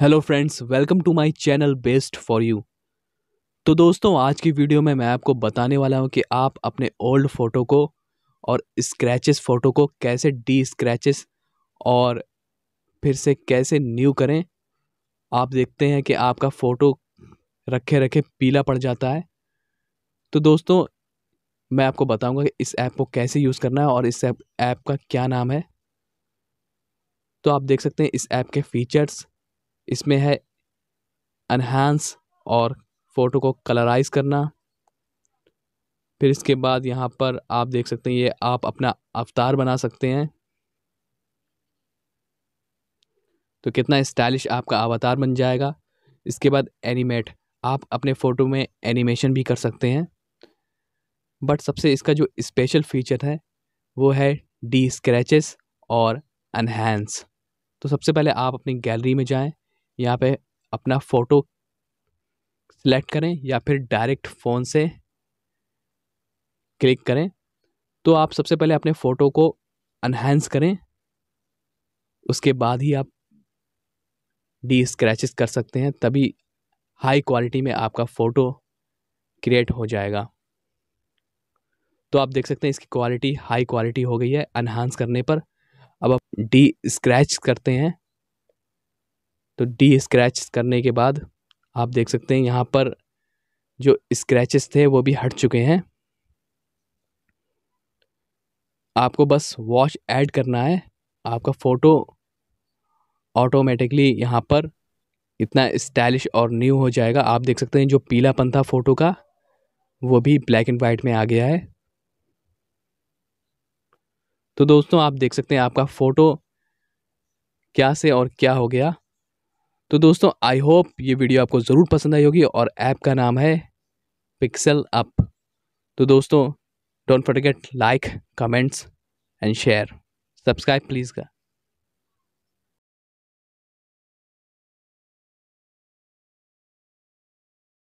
hello friends welcome to my channel best for you तो दोस्तों आज की वीडियो में मैं आपको बताने वाला हूं कि आप अपने ओल्ड फ़ोटो को और स्क्रैचेस फ़ोटो को कैसे डी स्क्रैचेस और फिर से कैसे न्यू करें आप देखते हैं कि आपका फ़ोटो रखे रखे पीला पड़ जाता है तो दोस्तों मैं आपको बताऊँगा कि इस ऐप को कैसे यूज़ करना है और इस ऐप का क्या नाम है तो आप देख सकते हैं इस ऐप के फीचर्स इसमें है अनहांस और फ़ोटो को कलराइज़ करना फिर इसके बाद यहाँ पर आप देख सकते हैं ये आप अपना अवतार बना सकते हैं तो कितना स्टाइलिश आपका अवतार बन जाएगा इसके बाद एनिमेट आप अपने फ़ोटो में एनिमेशन भी कर सकते हैं बट सबसे इसका जो स्पेशल फीचर है वो है डी स्क्रैचेस और अनहेंस तो सबसे पहले आप अपनी गैलरी में जाएं यहाँ पे अपना फ़ोटो सेलेक्ट करें या फिर डायरेक्ट फ़ोन से क्लिक करें तो आप सबसे पहले अपने फ़ोटो को अनहेंस करें उसके बाद ही आप डी स्क्रैचेस कर सकते हैं तभी हाई क्वालिटी में आपका फ़ोटो क्रिएट हो जाएगा तो आप देख सकते हैं इसकी क्वालिटी हाई क्वालिटी हो गई है अनहांस करने पर अब आप डी स्क्रैच करते हैं तो डी स्क्रैच करने के बाद आप देख सकते हैं यहाँ पर जो स्क्रैचेस थे वो भी हट चुके हैं आपको बस वॉच ऐड करना है आपका फ़ोटो ऑटोमेटिकली यहाँ पर इतना स्टाइलिश और न्यू हो जाएगा आप देख सकते हैं जो पीलापन था फ़ोटो का वो भी ब्लैक एंड वाइट में आ गया है तो दोस्तों आप देख सकते हैं आपका फ़ोटो क्या से और क्या हो गया तो दोस्तों आई होप ये वीडियो आपको ज़रूर पसंद आई होगी और ऐप का नाम है पिक्सल अप तो दोस्तों don't forget like comments and share subscribe please का